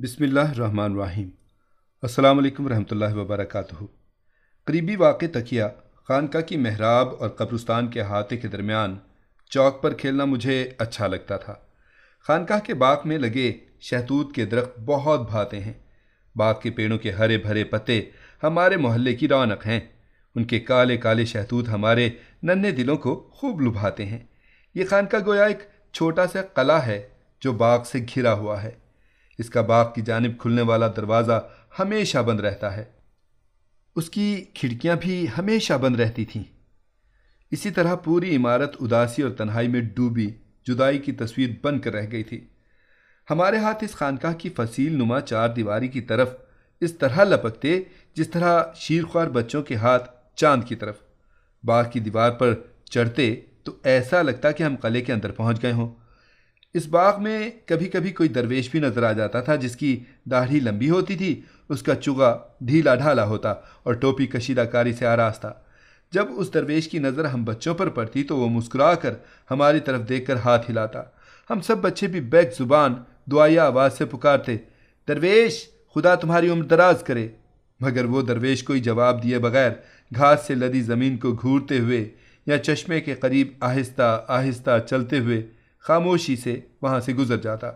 बिसमीम अल्लाम वरहमल वबरक करीबी वाक़ तकिया खानका की महराब और कब्रस्तान के अहाते के दरमियान चौक पर खेलना मुझे अच्छा लगता था खानका के बाग में लगे शहतूत के दरख्त बहुत भाते हैं बाग के पेड़ों के हरे भरे पत्ते हमारे मोहल्ले की रौनक हैं उनके काले काले शहतूत हमारे नन्हे दिलों को खूब लुभाते हैं ये खानका गोया एक छोटा सा कला है जो बाग से घिरा हुआ है इसका बाग की जानब खुलने वाला दरवाज़ा हमेशा बंद रहता है उसकी खिड़कियाँ भी हमेशा बंद रहती थीं इसी तरह पूरी इमारत उदासी और तन्हाई में डूबी जुदाई की तस्वीर बन कर रह गई थी हमारे हाथ इस खानकाह की फसील नुमा चार दीवारी की तरफ इस तरह लपकते जिस तरह शीरख्वार बच्चों के हाथ चांद की तरफ बाग की दीवार पर चढ़ते तो ऐसा लगता कि हम कले के अंदर पहुंच गए हों इस बाग में कभी कभी कोई दरवेश भी नजर आ जाता था जिसकी दाढ़ी लंबी होती थी उसका चुगा ढीला ढाला होता और टोपी कशीदाकारी से था जब उस दरवेश की नज़र हम बच्चों पर पड़ती तो वो मुस्कुरा कर हमारी तरफ देख कर हाथ हिलाता हम सब बच्चे भी बैग जुबान दुआया आवाज़ से पुकारते दरवेश खुदा तुम्हारी उम्र दराज करे मगर वो दरवेश कोई जवाब दिए बगैर घास से लदी ज़मीन को घूरते हुए या चश्मे के करीब आहिस्ता आहिस्ता चलते हुए खामोशी से वहाँ से गुजर जाता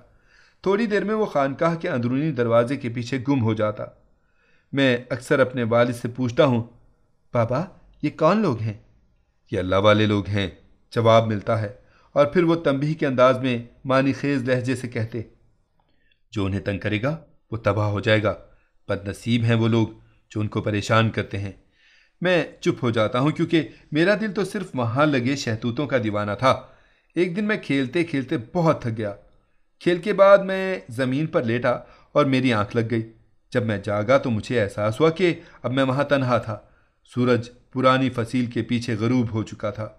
थोड़ी देर में वो खानकाह के अंदरूनी दरवाजे के पीछे गुम हो जाता मैं अक्सर अपने वाल से पूछता हूँ पापा ये कौन लोग हैं ये अल्लाह वाले लोग हैं जवाब मिलता है और फिर वो तंबी के अंदाज में मानी खेज लहजे से कहते जो उन्हें तंग करेगा वो तबाह हो जाएगा बदनसीब हैं वो लोग जो उनको परेशान करते हैं मैं चुप हो जाता हूँ क्योंकि मेरा दिल तो सिर्फ वहाँ लगे शहतूतों का दीवाना था एक दिन मैं खेलते खेलते बहुत थक गया खेल के बाद मैं ज़मीन पर लेटा और मेरी आंख लग गई जब मैं जागा तो मुझे एहसास हुआ कि अब मैं वहाँ तनहा था सूरज पुरानी फसील के पीछे गरूब हो चुका था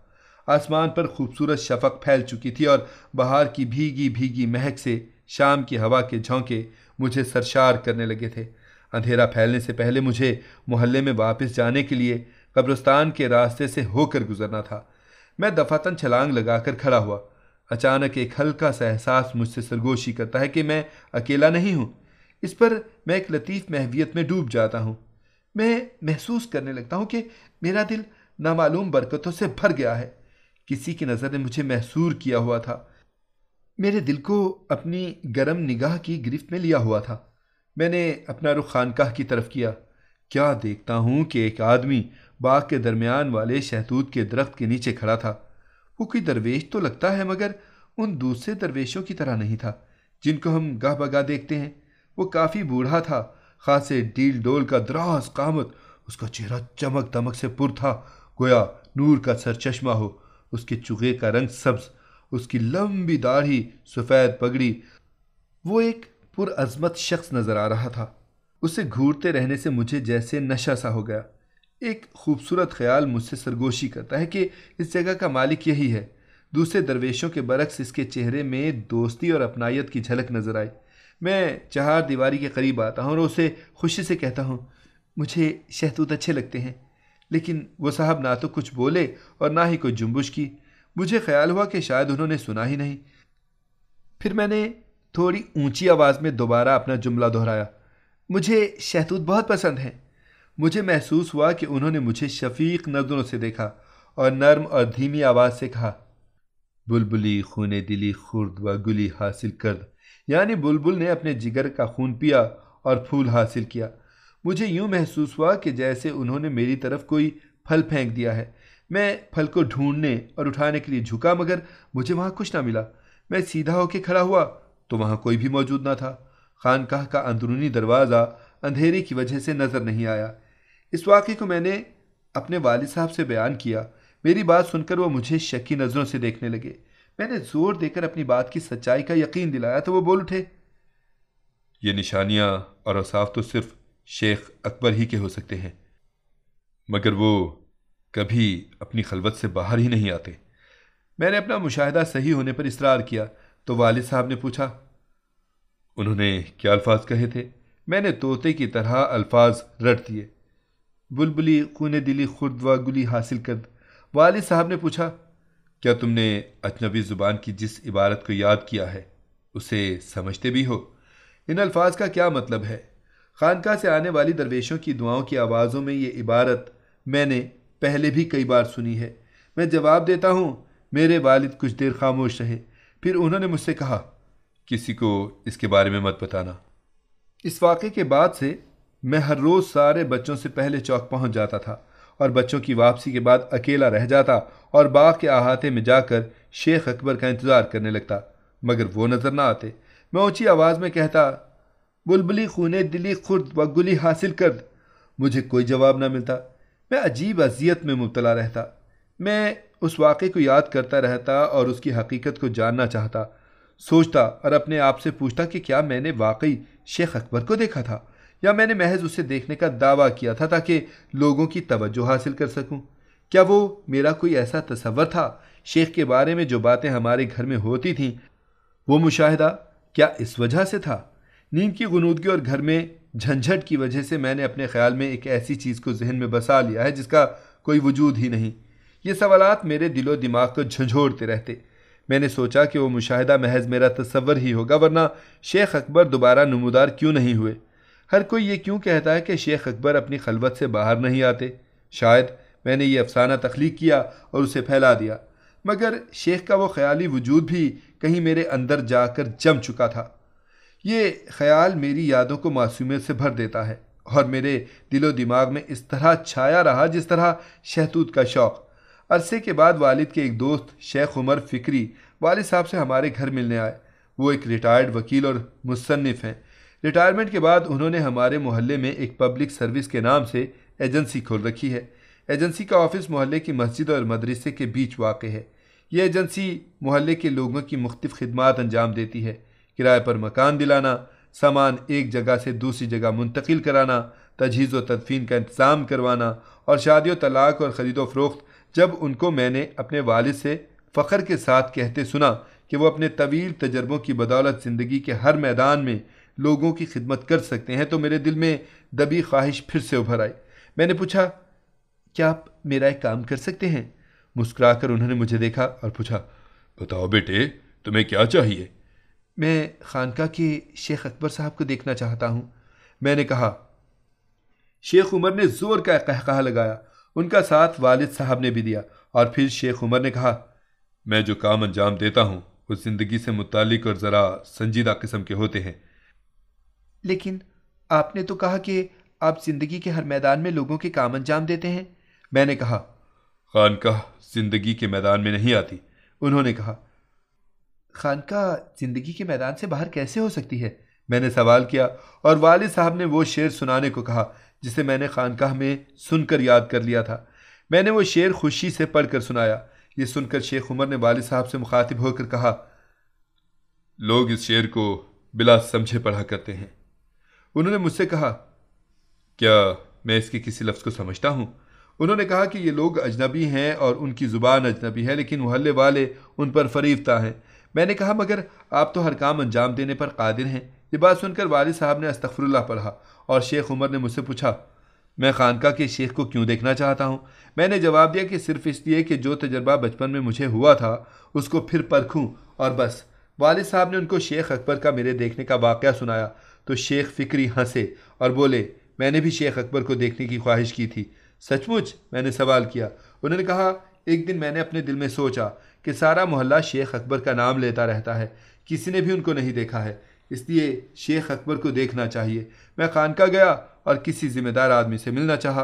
आसमान पर खूबसूरत शफक फैल चुकी थी और बाहर की भीगी भीगी महक से शाम की हवा के झोंके मुझे सरशार करने लगे थे अंधेरा फैलने से पहले मुझे मोहल्ले में वापस जाने के लिए कब्रस्तान के रास्ते से होकर गुजरना था मैं दफातन छलांग लगाकर खड़ा हुआ अचानक एक हल्का सा एहसास मुझसे सरगोशी करता है कि मैं अकेला नहीं हूँ इस पर मैं एक लतीफ़ महवियत में डूब जाता हूँ मैं महसूस करने लगता हूँ कि मेरा दिल नामालूम बरकतों से भर गया है किसी की नज़र ने मुझे महसूर किया हुआ था मेरे दिल को अपनी गर्म निगाह की गिरफ्त में लिया हुआ था मैंने अपना रुख खानकाह की तरफ किया क्या देखता हूँ कि एक आदमी बाग के दरमियान वाले शहतूत के दरख्त के नीचे खड़ा था वो कोई दरवेश तो लगता है मगर उन दूसरे दरवेशों की तरह नहीं था जिनको हम गाह बगा देखते हैं वो काफ़ी बूढ़ा था खासे डील डोल का द्रास कामत उसका चेहरा चमक दमक से पुर था गोया नूर का सरचश्मा हो उसके चुगे का रंग सब्ज उसकी लंबी दाढ़ी सफ़ेद पगड़ी वो एक पुरअज़मत शख्स नज़र आ रहा था उसे घूरते रहने से मुझे जैसे नशा सा हो गया एक खूबसूरत ख्याल मुझसे सरगोशी करता है कि इस जगह का मालिक यही है दूसरे दरवेशों के बरक्स इसके चेहरे में दोस्ती और अपनायत की झलक नजर आई मैं चार दीवारी के करीब आता हूँ और उसे खुशी से कहता हूँ मुझे शहतूत अच्छे लगते हैं लेकिन वो साहब ना तो कुछ बोले और ना ही कोई जुम्बुश की मुझे ख्याल हुआ कि शायद उन्होंने सुना ही नहीं फिर मैंने थोड़ी ऊंची आवाज़ में दोबारा अपना जुमला दोहराया मुझे शहतूत बहुत पसंद है मुझे महसूस हुआ कि उन्होंने मुझे शफीक नजरों से देखा और नर्म और धीमी आवाज़ से कहा बुलबुली खून दिली खुर्द व गुली हासिल कर यानी बुलबुल ने अपने जिगर का खून पिया और फूल हासिल किया मुझे यूँ महसूस हुआ कि जैसे उन्होंने मेरी तरफ कोई फल फेंक दिया है मैं फल को ढूंढने और उठाने के लिए झुका मगर मुझे वहाँ कुछ ना मिला मैं सीधा होके खड़ा हुआ तो वहाँ कोई भी मौजूद ना था खानकाह का अंदरूनी दरवाज़ा अंधेरे की वजह से नज़र नहीं आया इस वाक़े को मैंने अपने वाल साहब से बयान किया मेरी बात सुनकर वह मुझे शकी नज़रों से देखने लगे मैंने ज़ोर देकर अपनी बात की सच्चाई का यकीन दिलाया तो वो बोल उठे ये निशानियाँ और असाफ तो सिर्फ शेख अकबर ही के हो सकते हैं मगर वो कभी अपनी खलबत से बाहर ही नहीं आते मैंने अपना मुशाह सही होने पर इसरार किया तो वालिद साहब ने पूछा उन्होंने क्या अल्फाज कहे थे मैंने तोते की तरह अल्फाज रट दिए बुलबुली खून दिली खुरदवा गुली हासिल कर वालिद साहब ने पूछा क्या तुमने अजनबी ज़ुबान की जिस इबारत को याद किया है उसे समझते भी हो इन अल्फाज का क्या मतलब है खानका से आने वाली दरवेशों की दुआओं की आवाज़ों में ये इबारत मैंने पहले भी कई बार सुनी है मैं जवाब देता हूँ मेरे वालिद कुछ देर खामोश रहे फिर उन्होंने मुझसे कहा किसी को इसके बारे में मत बताना इस वाक़े के बाद से मैं हर रोज़ सारे बच्चों से पहले चौक पहुंच जाता था और बच्चों की वापसी के बाद अकेला रह जाता और बाग के अहाते में जाकर शेख अकबर का इंतज़ार करने लगता मगर वो नज़र ना आते मैं ऊंची आवाज़ में कहता बुलबुली खूने दिली खुर्द व गुली हासिल कर मुझे कोई जवाब ना मिलता मैं अजीब अजियत में मुबतला रहता मैं उस वाक़े को याद करता रहता और उसकी हकीकत को जानना चाहता सोचता और अपने आप से पूछता कि क्या मैंने वाकई शेख अकबर को देखा था या मैंने महज उसे देखने का दावा किया था ताकि लोगों की तवज्जो हासिल कर सकूं क्या वो मेरा कोई ऐसा तस्वर था शेख के बारे में जो बातें हमारे घर में होती थीं वो मुशाहिदा क्या इस वजह से था नींद की गनूदगी और घर में झंझट की वजह से मैंने अपने ख्याल में एक ऐसी चीज़ को जहन में बसा लिया है जिसका कोई वजूद ही नहीं ये सवालात मेरे दिलो दिमाग को झंझोड़ते रहते मैंने सोचा कि वो मुशाहिदा महज मेरा तस्वर ही होगा वरना शेख अकबर दोबारा नमदार क्यों नहीं हुए हर कोई ये क्यों कहता है कि शेख अकबर अपनी खलबत से बाहर नहीं आते शायद मैंने ये अफसाना तख्लीक किया और उसे फैला दिया मगर शेख का वो ख्याली वजूद भी कहीं मेरे अंदर जाकर जम चुका था ये ख्याल मेरी यादों को मासूमियत से भर देता है और मेरे दिलो दिमाग में इस तरह छाया रहा जिस तरह शहतूत का शौक़ अरसे के बाद वालिद के एक दोस्त शेख उमर फ़िक्री वालिद साहब से हमारे घर मिलने आए वो एक रिटायर्ड वकील और मुसनफ़ हैं रिटायरमेंट के बाद उन्होंने हमारे मोहल्ले में एक पब्लिक सर्विस के नाम से एजेंसी खोल रखी है एजेंसी का ऑफिस मोहल्ले की मस्जिद और मदरसे के बीच वाक़ है यह एजेंसी मोहल्ले के लोगों की मुख्तफ खदमात अंजाम देती है किराए पर मकान दिलाना सामान एक जगह से दूसरी जगह मुंतकिल कराना तजहीज़ व तदफीन का इंतज़ाम करवाना और शादी तलाक और ख़रीदो फरोख्त जब उनको मैंने अपने वालिद से फ़ख्र के साथ कहते सुना कि वो अपने तवील तजर्बों की बदौलत ज़िंदगी के हर मैदान में लोगों की खिदमत कर सकते हैं तो मेरे दिल में दबी ख्वाहिश फिर से उभर आई मैंने पूछा क्या आप मेरा एक काम कर सकते हैं मुस्करा कर उन्होंने मुझे देखा और पूछा बताओ बेटे तुम्हें क्या चाहिए मैं खानका के शेख अकबर साहब को देखना चाहता हूँ मैंने कहा शेख उमर ने ज़ोर का कहकहा लगाया उनका साथ वालिद साहब ने भी दिया और फिर शेख उमर ने कहा मैं जो काम अंजाम देता हूँ वो ज़िंदगी से मुतल और ज़रा संजीदा किस्म के होते हैं लेकिन आपने तो कहा कि आप ज़िंदगी के हर मैदान में लोगों के काम अंजाम देते हैं मैंने कहा खानका ज़िंदगी के मैदान में नहीं आती उन्होंने कहा खानका ज़िंदगी के मैदान से बाहर कैसे हो सकती है मैंने सवाल किया और वालिद साहब ने वो शेर सुनाने को कहा जिसे मैंने खानकाह में सुनकर याद कर लिया था मैंने वो शेर खुशी से पढ़कर सुनाया ये सुनकर शेख उमर ने वाल साहब से मुखातिब होकर कहा लोग इस शेर को बिला समझे पढ़ा करते हैं उन्होंने मुझसे कहा क्या मैं इसके किसी लफ्ज़ को समझता हूँ उन्होंने कहा कि ये लोग अजनबी हैं और उनकी ज़ुबान अजनबी है लेकिन मोहल्ले वाले उन पर फरीफता हैं मैंने कहा मगर आप तो हर काम अंजाम देने पर कादिर हैं ये बात सुनकर वालिद साहब ने अस्तफरुल्ला पढ़ा और शेख उमर ने मुझसे पूछा मैं खानका के शेख को क्यों देखना चाहता हूँ मैंने जवाब दिया कि सिर्फ इसलिए कि जो तजर्बा बचपन में मुझे हुआ था उसको फिर परखूँ और बस वालिद साहब ने उनको शेख अकबर का मेरे देखने का वाक़ सुनाया तो शेख फ़िक्री हंसे और बोले मैंने भी शेख अकबर को देखने की ख्वाहिश की थी सचमुच मैंने सवाल किया उन्होंने कहा एक दिन मैंने अपने दिल में सोचा कि सारा मोहल्ला शेख अकबर का नाम लेता रहता है किसी ने भी उनको नहीं देखा है इसलिए शेख अकबर को देखना चाहिए मैं खानका गया और किसी जिम्मेदार आदमी से मिलना चाहा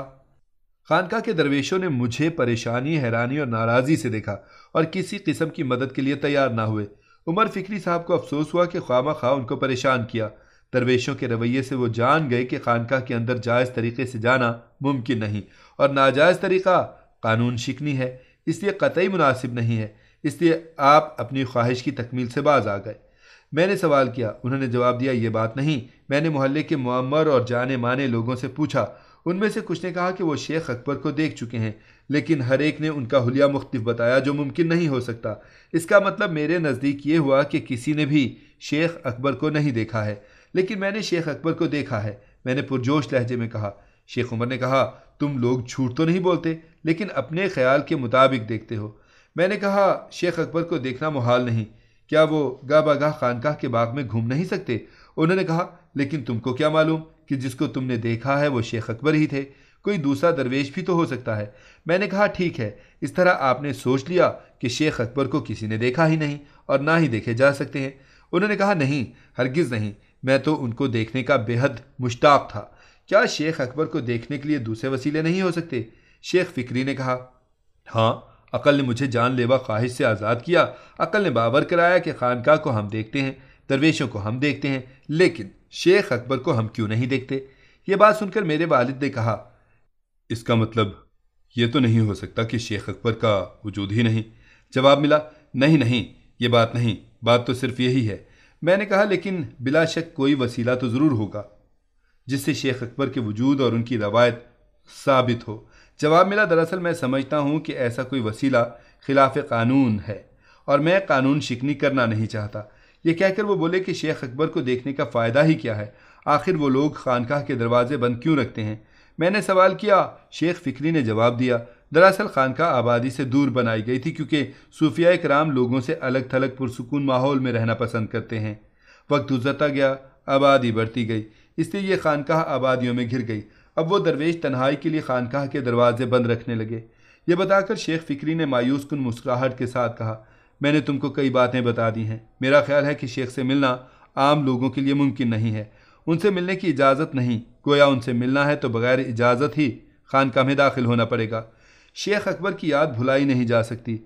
खानका के दरवेशों ने मुझे परेशानी हैरानी और नाराज़गी से देखा और किसी किस्म की मदद के लिए तैयार ना हुए उमर फिक्री साहब को अफसोस हुआ कि ख्वामा खा उनको परेशान किया दरवेशों के रवैये से वो जान गए कि खानका के अंदर जायज़ तरीके से जाना मुमकिन नहीं और नाजायज़ तरीका कानून शिकनी है इसलिए कतई मुनासिब नहीं है इसलिए आप अपनी ख्वाहिश की तकमील से बाज आ गए मैंने सवाल किया उन्होंने जवाब दिया ये बात नहीं मैंने मोहल्ले के मम्मर और जाने माने लोगों से पूछा उनमें से कुछ ने कहा कि वो शेख अकबर को देख चुके हैं लेकिन हर एक ने उनका हुलिया मुख्तफ बताया जो मुमकिन नहीं हो सकता इसका मतलब मेरे नज़दीक ये हुआ कि किसी ने भी शेख अकबर को नहीं देखा है लेकिन मैंने शेख अकबर को देखा है मैंने पुरजोश लहजे में कहा शेख उमर ने कहा तुम लोग झूठ तो नहीं बोलते लेकिन अपने ख्याल के मुताबिक देखते हो मैंने कहा शेख अकबर को देखना मुहाल नहीं क्या वो गाबागाह खानकाह के बाग में घूम नहीं सकते उन्होंने कहा लेकिन तुमको क्या मालूम कि जिसको तुमने देखा है वो शेख अकबर ही थे कोई दूसरा दरवेश भी तो हो सकता है मैंने कहा ठीक है इस तरह आपने सोच लिया कि शेख अकबर को किसी ने देखा ही नहीं और ना ही देखे जा सकते हैं उन्होंने कहा नहीं हरगिज़ नहीं मैं तो उनको देखने का बेहद मुश्ताक था क्या शेख अकबर को देखने के लिए दूसरे वसीले नहीं हो सकते शेख फ़िक्री ने कहा हाँ अकल ने मुझे जानलेवा ख्वाहिश से आज़ाद किया अकल ने बावर कराया कि खानका को हम देखते हैं दरवेशों को हम देखते हैं लेकिन शेख अकबर को हम क्यों नहीं देखते ये बात सुनकर मेरे वालिद ने कहा इसका मतलब ये तो नहीं हो सकता कि शेख अकबर का वजूद ही नहीं जवाब मिला नहीं नहीं ये बात नहीं बात तो सिर्फ यही है मैंने कहा लेकिन बिला शक कोई वसीला तो ज़रूर होगा जिससे शेख अकबर के वजूद और उनकी रवायत साबित हो जवाब मिला दरअसल मैं समझता हूँ कि ऐसा कोई वसीला खिलाफ कानून है और मैं कानून शिकनी करना नहीं चाहता ये कहकर वो बोले कि शेख अकबर को देखने का फ़ायदा ही क्या है आखिर वो लोग खानकाह के दरवाजे बंद क्यों रखते हैं मैंने सवाल किया शेख फ़िक्री ने जवाब दिया दरअसल खानकाह आबादी से दूर बनाई गई थी क्योंकि सूफिया कराम लोगों से अलग थलग पुरसकून माहौल में रहना पसंद करते हैं वक्त गुजरता गया आबादी बढ़ती गई इसलिए ये खानकाह आबादियों में घिर गई अब वो दरवेश तन्हाई के लिए खानकाह के दरवाजे बंद रखने लगे ये बताकर शेख फ़िक्री ने मायूस कन मुस्कुराहट के साथ कहा मैंने तुमको कई बातें बता दी हैं मेरा ख्याल है कि शेख से मिलना आम लोगों के लिए मुमकिन नहीं है उनसे मिलने की इजाज़त नहीं गोया उनसे मिलना है तो बगैर इजाज़त ही खानकाह में दाखिल होना पड़ेगा शेख अकबर की याद भुलाई नहीं जा सकती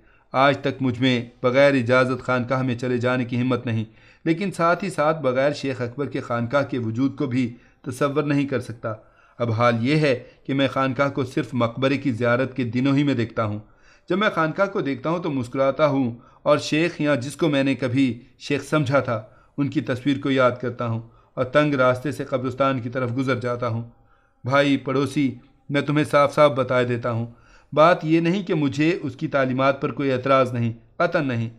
आज तक मुझ में बग़ैर इजाज़त खानकाह में चले जाने की हिम्मत नहीं लेकिन साथ ही साथ बग़ैर शेख अकबर के खानकाह के वजूद को भी तसवर नहीं कर सकता अब हाल ये है कि मैं खानकाह को सिर्फ मकबरे की ज्यारत के दिनों ही में देखता हूँ जब मैं खानकाह को देखता हूँ तो मुस्कुराता हूँ और शेख या जिसको मैंने कभी शेख समझा था उनकी तस्वीर को याद करता हूँ और तंग रास्ते से कब्रस्तान की तरफ गुजर जाता हूँ भाई पड़ोसी मैं तुम्हें साफ साफ बता देता हूँ बात यह नहीं कि मुझे उसकी तालीमत पर कोई एतराज़ नहीं कतन नहीं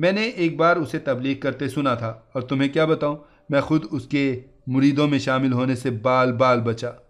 मैंने एक बार उसे तबलीग करते सुना था और तुम्हें क्या बताऊँ मैं ख़ुद उसके मुरीदों में शामिल होने से बाल बाल बचा